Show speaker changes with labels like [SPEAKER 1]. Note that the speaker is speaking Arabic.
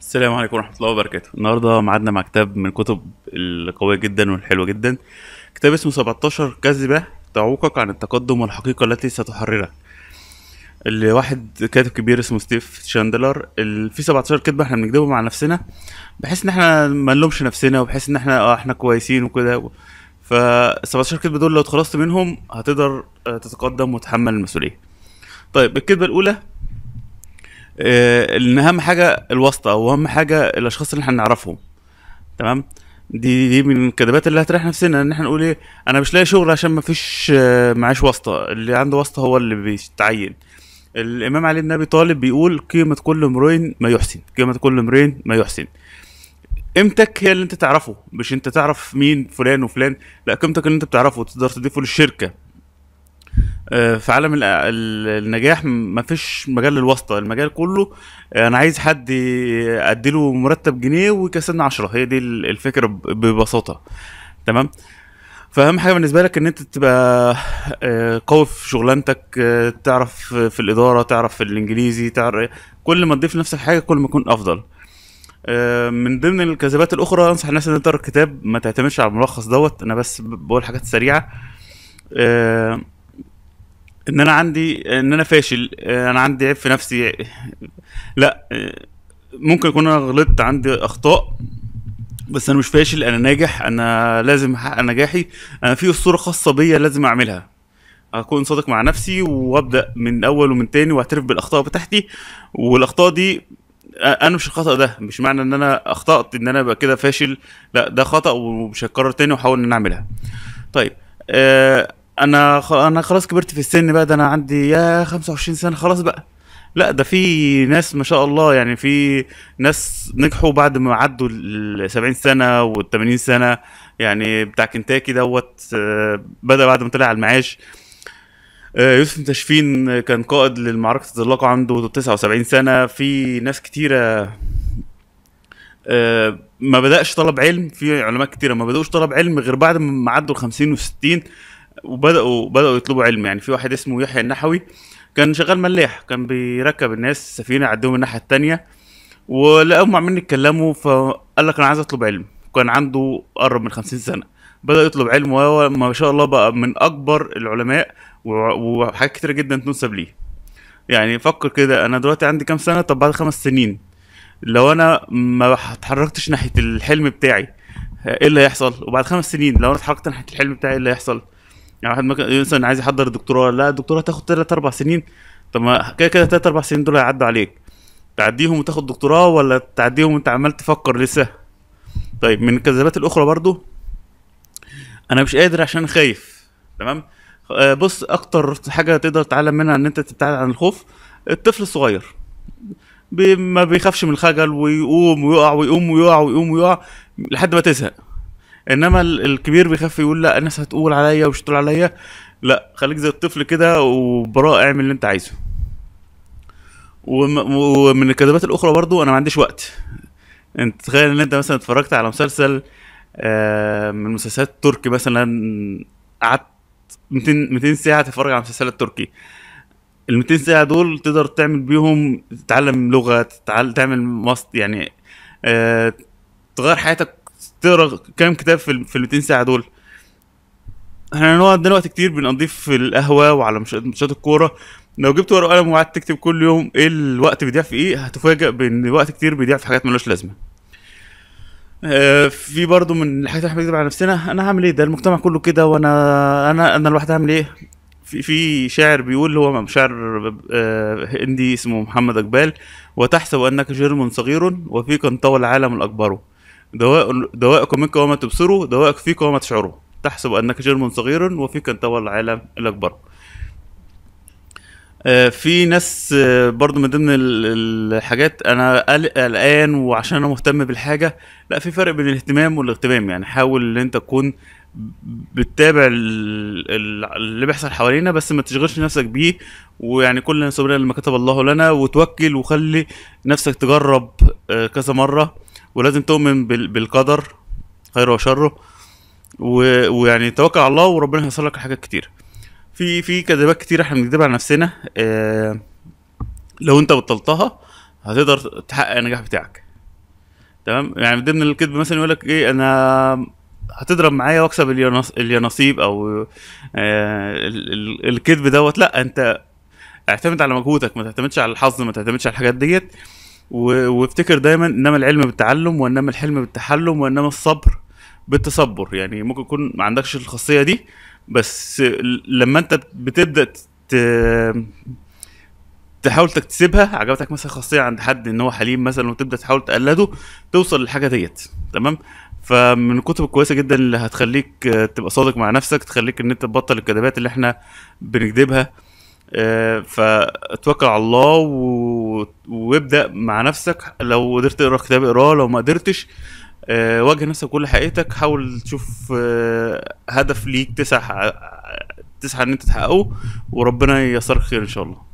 [SPEAKER 1] السلام عليكم ورحمة الله وبركاته النهاردة معادنا مع كتاب من الكتب القوية جدا والحلوة جدا كتاب اسمه 17 كذبة تعوقك عن التقدم والحقيقة التي ستحررك لواحد كاتب كبير اسمه ستيف شاندلر في 17 كذبة احنا بنكذبهم مع نفسنا بحيث ان احنا ما نلومش نفسنا وبحيث ان احنا اه احنا كويسين وكده ف 17 كذبة دول لو اتخلصت منهم هتقدر آه، تتقدم وتتحمل المسؤولية طيب الكذبة الأولى آه، ان اهم حاجه الواسطه او اهم حاجه الاشخاص اللي احنا نعرفهم تمام دي دي من الكذبات اللي هتريح نفسنا ان احنا نقول ايه انا مش لاقي شغل عشان ما فيش آه، معاش واسطه اللي عنده واسطه هو اللي بيتعين الامام علي النبي طالب بيقول قيمه كل امرئ ما يحسن قيمه كل امرئ ما يحسن قيمتك هي اللي انت تعرفه مش انت تعرف مين فلان وفلان لا قيمتك اللي انت بتعرفه تقدر تضيفه للشركه آه، في عالم النجاح مفيش مجال للواسطه المجال كله آه، انا عايز حد اديله مرتب جنيه ويكسبني عشرة هي دي الفكره ببساطه تمام فاهم حاجه بالنسبه لك ان انت تبقى آه، قوي في شغلانتك تعرف في الاداره تعرف في الانجليزي تعرف كل ما تضيف لنفسك حاجه كل ما تكون افضل من ضمن الكذبات الاخرى انصح الناس ان تقرا الكتاب ما تعتمدش على الملخص دوت انا بس بقول حاجات سريعه ان انا عندي ان انا فاشل انا عندي عيب في نفسي لا ممكن يكون انا غلطت عندي اخطاء بس انا مش فاشل انا ناجح انا لازم احقق نجاحي انا في اسطوره خاصه بيا لازم اعملها اكون صادق مع نفسي وابدا من اول ومن تاني واعترف بالاخطاء بتاعتي والاخطاء دي انا مش الخطا ده مش معنى ان انا اخطات ان انا ابقى كده فاشل لا ده خطا ومش هتكرر تاني واحاول ان انا اعملها طيب آه انا خ... انا خلاص كبرت في السن بقى ده انا عندي يا 25 سنه خلاص بقى لا ده في ناس ما شاء الله يعني في ناس نجحوا بعد ما عدوا ال 70 سنه وال 80 سنه يعني بتاع كنتاكي دوت آه، بدا بعد ما طلع على المعاش آه، يوسف تشفين كان قائد للمعركة الطلاقة عنده 79 سنة في ناس كتيرة آه، ما بدأش طلب علم في علماء كتيرة ما بدأوش طلب علم غير بعد ما عدوا ال 50 و 60 وبداوا بداوا يطلبوا علم يعني في واحد اسمه يحيى النحوي كان شغال ملاح كان بيركب الناس السفينه عندهم الناحيه التانية ولقاهم عمالين يتكلموا فقال لك انا عايز اطلب علم وكان عنده قرب من خمسين سنه بدا يطلب علم وهو ما شاء الله بقى من اكبر العلماء وحاجات كتير جدا تنسب ليه يعني فكر كده انا دلوقتي عندي كام سنه طب بعد خمس سنين لو انا ما اتحركتش ناحيه الحلم بتاعي ايه اللي هيحصل وبعد خمس سنين لو انا اتحركت ناحيه الحلم بتاعي ايه اللي هيحصل يعني واحد ممكن مثلا عايز يحضر الدكتوراه لا الدكتوراه تاخد ثلاث اربع سنين طب ما كده كده ثلاث اربع سنين دول هيعدوا عليك تعديهم وتاخد دكتوراه ولا تعديهم وانت عمال تفكر لسه طيب من الكذبات الاخرى برضو انا مش قادر عشان خايف تمام آه، بص اكتر حاجه تقدر تتعلم منها ان انت تبتعد عن الخوف الطفل الصغير بي ما بيخافش من الخجل ويقوم ويقع ويقوم ويقع ويقوم ويقع لحد ما تزهق انما الكبير بيخاف يقول لا الناس هتقول عليا ومش هتقول عليا لا خليك زي الطفل كده وبراء اعمل اللي انت عايزه ومن الكذبات الاخرى برضو انا ما عنديش وقت انت تخيل ان انت مثلا اتفرجت على مسلسل آه، من مسلسلات تركي مثلا قعدت 200 200 ساعه تتفرج على مسلسلات تركي ال 200 ساعه دول تقدر تعمل بيهم تتعلم لغه تتعلم تعمل مصد يعني آه، تغير حياتك تقرا كام كتاب في في ال 200 ساعه دول احنا هنقعد عندنا وقت كتير بنقضيه في القهوه وعلى ماتشات الكوره لو جبت ورقه وقلم وقعدت تكتب كل يوم ايه الوقت بيضيع في ايه هتفاجئ بان وقت كتير بيضيع في حاجات ملوش لازمه آه، في برضه من الحاجات اللي احنا بنكذب على نفسنا انا هعمل ايه ده المجتمع كله كده وانا انا انا لوحدي هعمل ايه في في شاعر بيقول هو شاعر آه، هندي اسمه محمد اقبال وتحسب انك جرم صغير وفيك انطوى العالم الاكبر دواء دوائك منك وما تبصروا دوائك فيك وما تشعروا تحسب أنك جرم صغير وفيك أن تولى العالم الأكبر آه، في ناس آه، برضو من ضمن الحاجات انا قلقان وعشان انا مهتم بالحاجه لا في فرق بين الاهتمام والاغتمام يعني حاول ان انت تكون بتتابع اللي بيحصل حوالينا بس ما تشغلش نفسك بيه ويعني كلنا صبرنا لما كتب الله لنا وتوكل وخلي نفسك تجرب آه، كذا مره ولازم تؤمن بالقدر خيره وشره ويعني توكل على الله وربنا هيصل لك حاجات كتير في في كذبات كتير احنا بنكذبها على نفسنا اه لو انت بطلتها هتقدر تحقق النجاح بتاعك تمام يعني من ضمن الكذب مثلا يقول لك ايه انا هتضرب معايا واكسب اليانصيب او اه الكذب دوت لا انت اعتمد على مجهودك ما تعتمدش على الحظ ما تعتمدش على الحاجات ديت وافتكر دايما انما العلم بالتعلم وانما الحلم بالتحلم وانما الصبر بالتصبر يعني ممكن يكون ما عندكش الخاصيه دي بس لما انت بتبدا تحاول تكتسبها عجبتك مثلا خاصيه عند حد ان هو حليم مثلا وتبدا تحاول تقلده توصل للحاجه ديت تمام فمن الكتب الكويسه جدا اللي هتخليك تبقى صادق مع نفسك تخليك ان انت تبطل الكذبات اللي احنا بنكذبها آه، فتوكل على الله و... وابدا مع نفسك لو قدرت تقرا كتاب اقراه لو ما قدرتش آه، واجه نفسك كل حقيقتك حاول تشوف آه، هدف ليك تسعى تسعى ان انت تحققه وربنا ييسرك خير ان شاء الله